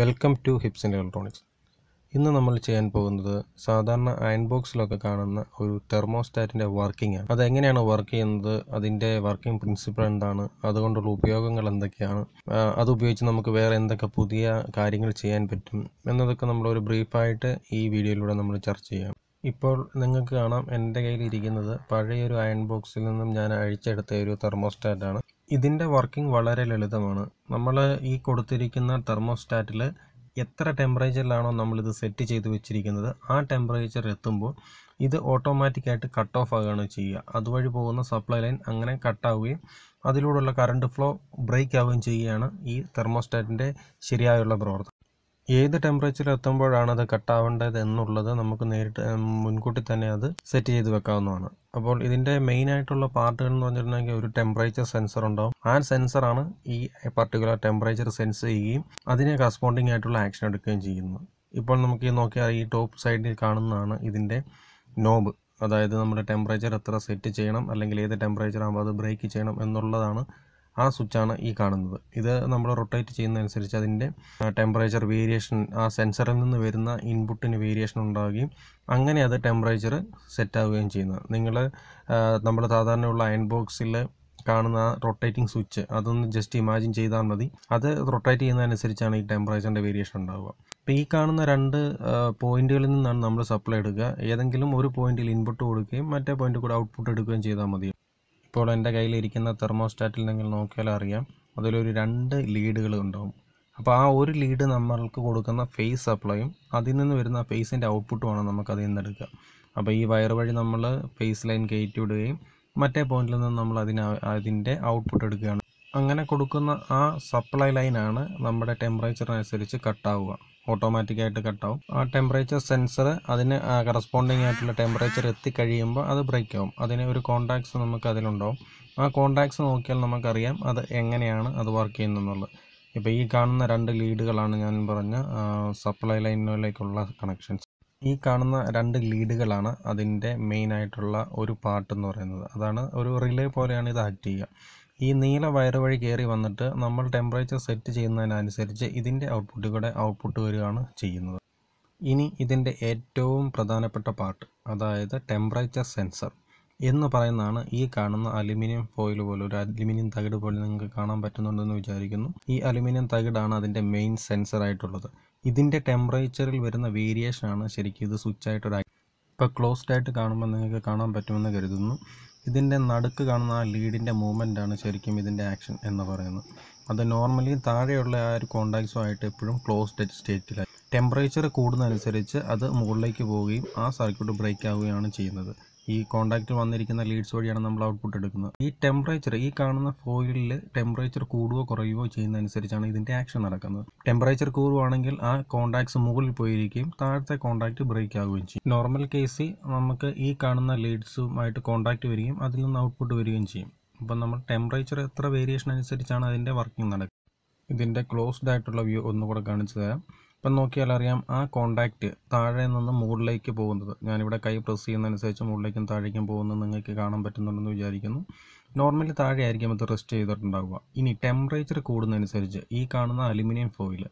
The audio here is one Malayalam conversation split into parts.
welcome to hips and electronics ഇന്ന് നമ്മൾ ചെയ്യാൻ പോകുന്നത് സാധാരണ അയൺ ബോക്സിലൊക്കെ കാണുന്ന ഒരു തെർമോസ്റ്റാറ്റിൻ്റെ വർക്കിംഗ് ആണ് അതെങ്ങനെയാണ് വർക്ക് ചെയ്യുന്നത് അതിൻ്റെ വർക്കിംഗ് പ്രിൻസിപ്പിൾ എന്താണ് അതുകൊണ്ടുള്ള ഉപയോഗങ്ങൾ എന്തൊക്കെയാണ് അതുപയോഗിച്ച് നമുക്ക് വേറെ എന്തൊക്കെ പുതിയ കാര്യങ്ങൾ ചെയ്യാൻ പറ്റും എന്നതൊക്കെ നമ്മളൊരു ബ്രീഫായിട്ട് ഈ വീഡിയോയിലൂടെ നമ്മൾ ചർച്ച ചെയ്യാം ഇപ്പോൾ നിങ്ങൾക്ക് കാണാം എൻ്റെ കയ്യിൽ ഇരിക്കുന്നത് പഴയൊരു അയൺ ബോക്സിൽ നിന്നും ഞാൻ അഴിച്ചെടുത്ത ഒരു തെർമോസ്റ്റാറ്റാണ് ഇതിൻ്റെ വർക്കിംഗ് വളരെ ലളിതമാണ് നമ്മൾ ഈ കൊടുത്തിരിക്കുന്ന തെർമോസ്റ്റാറ്റിൽ എത്ര ടെമ്പറേച്ചറിലാണോ നമ്മളിത് സെറ്റ് ചെയ്ത് വെച്ചിരിക്കുന്നത് ആ ടെമ്പറേച്ചർ എത്തുമ്പോൾ ഇത് ഓട്ടോമാറ്റിക്കായിട്ട് കട്ട് ഓഫ് ആകുകയാണ് ചെയ്യുക അതുവഴി പോകുന്ന സപ്ലൈ ലൈൻ അങ്ങനെ കട്ടാവുകയും അതിലൂടെയുള്ള കറണ്ട് ഫ്ലോ ബ്രേക്ക് ആവുകയും ചെയ്യുകയാണ് ഈ തെർമോസ്റ്റാറ്റിൻ്റെ ശരിയായുള്ള പ്രവർത്തനം ഏത് ടെമ്പറേച്ചറിൽ എത്തുമ്പോഴാണ് അത് കട്ടാവേണ്ടത് എന്നുള്ളത് നമുക്ക് നേരിട്ട് മുൻകൂട്ടി തന്നെ അത് സെറ്റ് ചെയ്ത് വെക്കാവുന്നതാണ് അപ്പോൾ ഇതിൻ്റെ മെയിൻ ആയിട്ടുള്ള പാർട്ടുകൾ എന്ന് പറഞ്ഞിട്ടുണ്ടെങ്കിൽ ഒരു ടെമ്പറേച്ചർ സെൻസർ ഉണ്ടാവും ആ സെൻസറാണ് ഈ പർട്ടിക്കുലർ ടെമ്പറേച്ചർ സെൻസ് ചെയ്യുകയും അതിനെ കറസ്പോണ്ടിങ് ആയിട്ടുള്ള ആക്ഷൻ എടുക്കുകയും ചെയ്യുന്നത് ഇപ്പോൾ നമുക്ക് ഈ നോക്കിയാൽ ഈ ടോപ്പ് സൈഡിൽ കാണുന്നതാണ് ഇതിൻ്റെ നോബ് അതായത് നമ്മുടെ ടെമ്പറേച്ചർ എത്ര സെറ്റ് ചെയ്യണം അല്ലെങ്കിൽ ഏത് ടെമ്പറേച്ചർ ആകുമ്പോൾ അത് ബ്രേക്ക് ചെയ്യണം എന്നുള്ളതാണ് ആ സ്വിച്ചാണ് ഈ കാണുന്നത് ഇത് നമ്മൾ റൊട്ടേറ്റ് ചെയ്യുന്നതനുസരിച്ച് അതിൻ്റെ ടെമ്പറേച്ചർ വേരിയേഷൻ ആ സെൻസറിൽ നിന്ന് വരുന്ന ഇൻപുട്ടിന് വേരിയേഷൻ ഉണ്ടാവുകയും അങ്ങനെ അത് ടെമ്പറേച്ചർ സെറ്റ് ആവുകയും ചെയ്യുന്നത് നിങ്ങൾ നമ്മൾ സാധാരണയുള്ള അയൺ ബോക്സിൽ കാണുന്ന ആ റൊട്ടേറ്റിംഗ് സ്വിച്ച് അതൊന്ന് ജസ്റ്റ് ഇമാജിൻ ചെയ്താൽ മതി അത് റൊട്ടേറ്റ് ചെയ്യുന്നതനുസരിച്ചാണ് ഈ ടെമ്പറേച്ചറിൻ്റെ വേരിയേഷൻ ഉണ്ടാവുക അപ്പോൾ ഈ കാണുന്ന രണ്ട് പോയിന്റുകളിൽ നിന്നാണ് നമ്മൾ സപ്ലൈ എടുക്കുക ഏതെങ്കിലും ഒരു പോയിന്റിൽ ഇൻപുട്ട് കൊടുക്കുകയും മറ്റേ പോയിന്റിൽ കൂടെ ഔട്ട്പുട്ട് എടുക്കുകയും ചെയ്താൽ മതി ഇപ്പോൾ എൻ്റെ കയ്യിലിരിക്കുന്ന തെർമോസ്റ്റാറ്റിൽ നിങ്ങൾ നോക്കിയാൽ അറിയാം അതിലൊരു രണ്ട് ലീഡുകൾ ഉണ്ടാവും അപ്പോൾ ആ ഒരു ലീഡ് നമ്മൾക്ക് കൊടുക്കുന്ന ഫേസ് സപ്ലൈയും അതിൽ നിന്ന് വരുന്ന ഫേസിൻ്റെ ഔട്ട്പുട്ടുമാണ് നമുക്ക് അതിൽ നിന്ന് എടുക്കുക അപ്പോൾ ഈ വയർ വഴി നമ്മൾ ഫേസ് ലൈൻ കയറ്റി വിടുകയും മറ്റേ പോയിന്റിൽ നിന്ന് നമ്മൾ അതിന് അതിൻ്റെ ഔട്ട്പുട്ട് എടുക്കുകയാണ് അങ്ങനെ കൊടുക്കുന്ന ആ സപ്ലൈ ലൈനാണ് നമ്മുടെ ടെമ്പറേച്ചറിനനുസരിച്ച് കട്ടാവുക ഓട്ടോമാറ്റിക്കായിട്ട് കട്ടാവും ആ ടെമ്പറേച്ചർ സെൻസർ അതിന് കറസ്പോണ്ടിങ് ആയിട്ടുള്ള ടെമ്പറേച്ചർ എത്തിക്കഴിയുമ്പോൾ അത് ബ്രേക്ക് ആവും അതിന് ഒരു കോൺടാക്ട്സ് നമുക്ക് അതിലുണ്ടാവും ആ കോൺടാക്ട്സ് നോക്കിയാൽ നമുക്കറിയാം അത് എങ്ങനെയാണ് അത് വർക്ക് ചെയ്യുന്നുള്ളത് ഇപ്പോൾ ഈ കാണുന്ന രണ്ട് ലീഡുകളാണ് ഞാൻ പറഞ്ഞ സപ്ലൈ ലൈനിലേക്കുള്ള കണക്ഷൻസ് ഈ കാണുന്ന രണ്ട് ലീഡുകളാണ് അതിൻ്റെ മെയിൻ ആയിട്ടുള്ള ഒരു പാർട്ട് എന്ന് പറയുന്നത് അതാണ് ഒരു റിലേ പോലെയാണ് ഇത് ആക്ട് ചെയ്യുക ഈ നീല വയർ വഴി കയറി വന്നിട്ട് നമ്മൾ ടെമ്പറേച്ചർ സെറ്റ് ചെയ്യുന്നതിനനുസരിച്ച് ഇതിൻ്റെ ഔട്ട്പുട്ടിലൂടെ ഔട്ട്പുട്ട് വരികയാണ് ചെയ്യുന്നത് ഇനി ഇതിൻ്റെ ഏറ്റവും പ്രധാനപ്പെട്ട പാർട്ട് അതായത് ടെമ്പറേച്ചർ സെൻസർ എന്ന് പറയുന്നതാണ് ഈ കാണുന്ന അലുമിനിയം ഫോയിൽ പോലെ ഒരു അലുമിനിയം തകിട് പോലെ നിങ്ങൾക്ക് കാണാൻ പറ്റുന്നുണ്ടെന്ന് വിചാരിക്കുന്നു ഈ അലുമിനിയം തകിടാണ് അതിൻ്റെ മെയിൻ സെൻസർ ആയിട്ടുള്ളത് ഇതിൻ്റെ ടെമ്പറേച്ചറിൽ വരുന്ന വേരിയേഷനാണ് ശരിക്കും ഇത് സ്വിച്ച് ആയിട്ടൊരു ഇപ്പോൾ ക്ലോസ്ഡ് ആയിട്ട് കാണുമ്പോൾ നിങ്ങൾക്ക് കാണാൻ പറ്റുമെന്ന് കരുതുന്നു ഇതിൻ്റെ നടുക്ക് കാണുന്ന ആ ലീഡിൻ്റെ ആണ് ശരിക്കും ഇതിൻ്റെ ആക്ഷൻ എന്ന് പറയുന്നത് അത് നോർമലി താഴെയുള്ള ആ ഒരു കോണ്ടാക്ട്സുമായിട്ട് എപ്പോഴും ക്ലോസ്ഡ് സ്റ്റേറ്റിലായി ടെമ്പറേച്ചർ കൂടുന്നതനുസരിച്ച് അത് മുകളിലേക്ക് പോവുകയും ആ സർക്യൂട്ട് ബ്രേക്ക് ആവുകയാണ് ചെയ്യുന്നത് ഈ കോണ്ടാക്റ്റ് വന്നിരിക്കുന്ന ലീഡ്സ് വഴിയാണ് നമ്മൾ ഔട്ട്പുട്ട് എടുക്കുന്നത് ഈ ടെമ്പറേച്ചർ ഈ കാണുന്ന ഫോയിലിൽ ടെമ്പറേച്ചർ കൂടുകയോ കുറയുകയോ ചെയ്യുന്നതനുസരിച്ചാണ് ഇതിൻ്റെ ആക്ഷൻ നടക്കുന്നത് ടെമ്പറേച്ചർ കൂടുവാണെങ്കിൽ ആ കോണ്ടാക്ട്സ് മുകളിൽ പോയിരിക്കുകയും താഴത്തെ കോണ്ടാക്ട് ബ്രേക്ക് ആവുകയും ചെയ്യും നോർമൽ കേസിൽ നമുക്ക് ഈ കാണുന്ന ലീഡ്സുമായിട്ട് കോണ്ടാക്ട് വരികയും അതിൽ നിന്ന് ഔട്ട്പുട്ട് വരികയും ചെയ്യും അപ്പം നമ്മൾ ടെമ്പറേച്ചർ എത്ര വേരിയേഷൻ അനുസരിച്ചാണ് അതിൻ്റെ വർക്കിംഗ് നടക്കുന്നത് ഇതിൻ്റെ ക്ലോസ്ഡ് ആയിട്ടുള്ള വ്യൂ ഒന്നുകൂടെ കാണിച്ചു തരാം ഇപ്പം നോക്കിയാൽ അറിയാം ആ കോണ്ടാക്റ്റ് താഴെ നിന്ന് മുകളിലേക്ക് പോകുന്നത് ഞാനിവിടെ കൈ പ്രസ് ചെയ്യുന്നതനുസരിച്ച് മുകളിലേക്കും താഴേക്കും പോകുന്നത് നിങ്ങൾക്ക് കാണാൻ പറ്റുന്നുണ്ടെന്ന് വിചാരിക്കുന്നു നോർമലി താഴെ ആയിരിക്കും അത് റെസ്റ്റ് ചെയ്തിട്ടുണ്ടാവുക ഇനി ടെമ്പറേച്ചർ കൂടുന്നതനുസരിച്ച് ഈ കാണുന്ന അലുമിനിയം ഫോയിൽ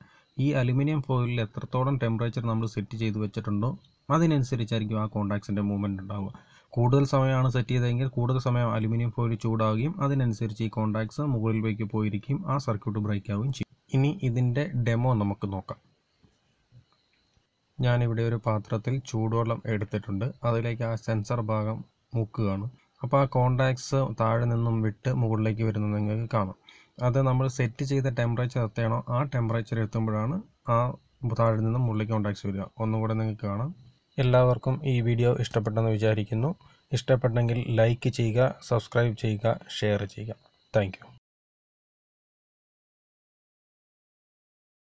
ഈ അലുമിനിയം ഫോയിലിൽ എത്രത്തോളം ടെമ്പറേച്ചർ നമ്മൾ സെറ്റ് ചെയ്ത് വെച്ചിട്ടുണ്ടോ അതിനനുസരിച്ചായിരിക്കും ആ കോണ്ടാക്ട്സിൻ്റെ മൂവ്മെൻ്റ് ഉണ്ടാവുക കൂടുതൽ സമയമാണ് സെറ്റ് ചെയ്തതെങ്കിൽ കൂടുതൽ സമയം അലുമിനിയം ഫോയിൽ ചൂടാവുകയും അതിനനുസരിച്ച് ഈ കോണ്ടാക്ട്സ് മുകളിലേക്ക് പോയിരിക്കും ആ സർക്യൂട്ട് ബ്രേക്ക് ആവുകയും ചെയ്യും ഇനി ഇതിൻ്റെ ഡെമോ നമുക്ക് നോക്കാം ഞാനിവിടെ ഒരു പാത്രത്തിൽ ചൂടുവെള്ളം എടുത്തിട്ടുണ്ട് അതിലേക്ക് ആ സെൻസർ ഭാഗം മുക്കുകയാണ് അപ്പോൾ ആ കോണ്ടാക്ട്സ് താഴെ നിന്നും വിട്ട് മുകളിലേക്ക് വരുന്നത് നിങ്ങൾക്ക് കാണാം അത് നമ്മൾ സെറ്റ് ചെയ്ത ടെമ്പറേച്ചർ എത്രയാണോ ആ ടെമ്പറേച്ചർ എത്തുമ്പോഴാണ് ആ താഴെ നിന്നും മുകളിലേക്ക് കോണ്ടാക്ട്സ് വരിക ഒന്നുകൂടെ നിങ്ങൾക്ക് കാണാം എല്ലാവർക്കും ഈ വീഡിയോ ഇഷ്ടപ്പെട്ടെന്ന് വിചാരിക്കുന്നു ഇഷ്ടപ്പെട്ടെങ്കിൽ ലൈക്ക് ചെയ്യുക സബ്സ്ക്രൈബ് ചെയ്യുക ഷെയർ ചെയ്യുക താങ്ക്